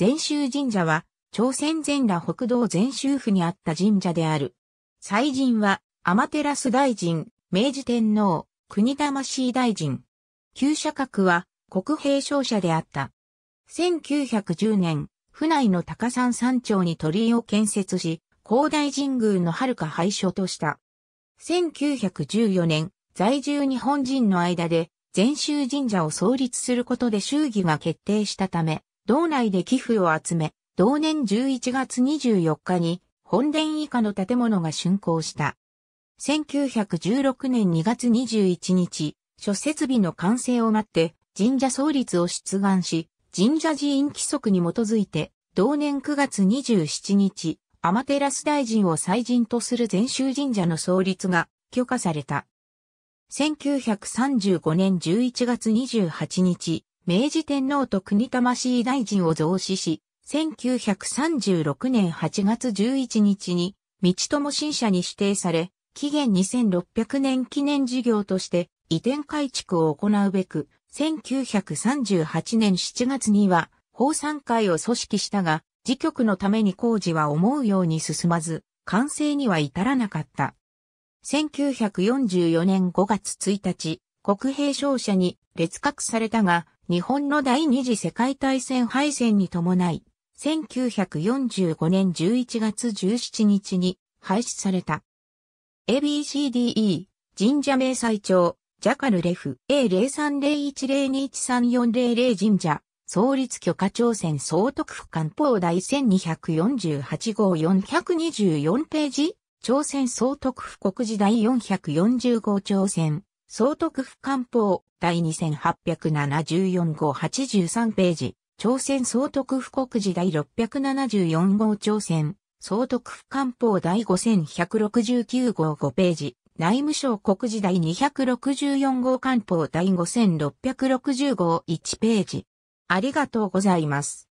禅宗神社は、朝鮮全羅北道禅宗府にあった神社である。祭神は、天照大臣、明治天皇、国魂大臣。旧社格は、国兵商社であった。1910年、府内の高山山頂に鳥居を建設し、広大神宮の遥か廃所とした。1914年、在住日本人の間で、禅宗神社を創立することで衆議が決定したため、道内で寄付を集め、同年11月24日に本殿以下の建物が竣工した。1916年2月21日、諸設備の完成を待って神社創立を出願し、神社寺院規則に基づいて、同年9月27日、天照大臣を祭神とする禅宗神社の創立が許可された。1935年11月28日、明治天皇と国魂大臣を増資し、1936年8月11日に、道友新社に指定され、期限2600年記念事業として移転改築を行うべく、1938年7月には、法産会を組織したが、事局のために工事は思うように進まず、完成には至らなかった。1944年5月1日、国兵商社に列格されたが、日本の第二次世界大戦敗戦に伴い、1945年11月17日に廃止された。ABCDE、神社名祭帳、ジャカルレフ、A030102134000 神社、創立許可朝鮮総督府官報第1248号424ページ、朝鮮総督府国時第440号朝鮮。総督府官報第2874号83ページ、朝鮮総督府国時第674号朝鮮、総督府官報第5169号5ページ、内務省国時第264号官報第5 6 6 5号1ページ。ありがとうございます。